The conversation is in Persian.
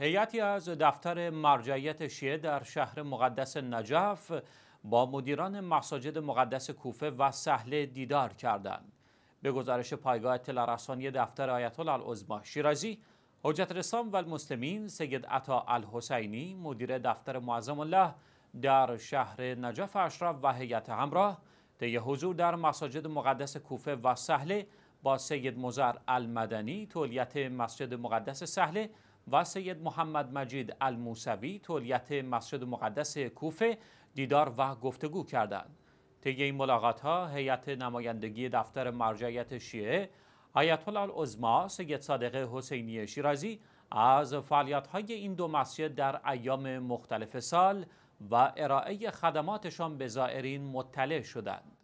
هیئتی از دفتر مرجعیت شیعه در شهر مقدس نجف با مدیران مساجد مقدس کوفه و سهله دیدار کردند. به گزارش پایگاه تلرسانی دفتر آیت الله العظما شیرازی، حجت رسام و المسلمین سید عطا الحسینی مدیر دفتر معظم الله در شهر نجف اشرف و هیئت همراه طی حضور در مساجد مقدس کوفه و سهله با سید مزر المدنی تولیت مسجد مقدس سهله و سید محمد مجید الموسوی تولیت مسجد مقدس کوفه دیدار و گفتگو کردند. طی این ملاقات ها هیئت نمایندگی دفتر مرجعیت شیعه آیت الله سید صادق حسینی شیرازی از فعالیت های این دو مسجد در ایام مختلف سال و ارائه خدماتشان به زائرین مطلع شدند.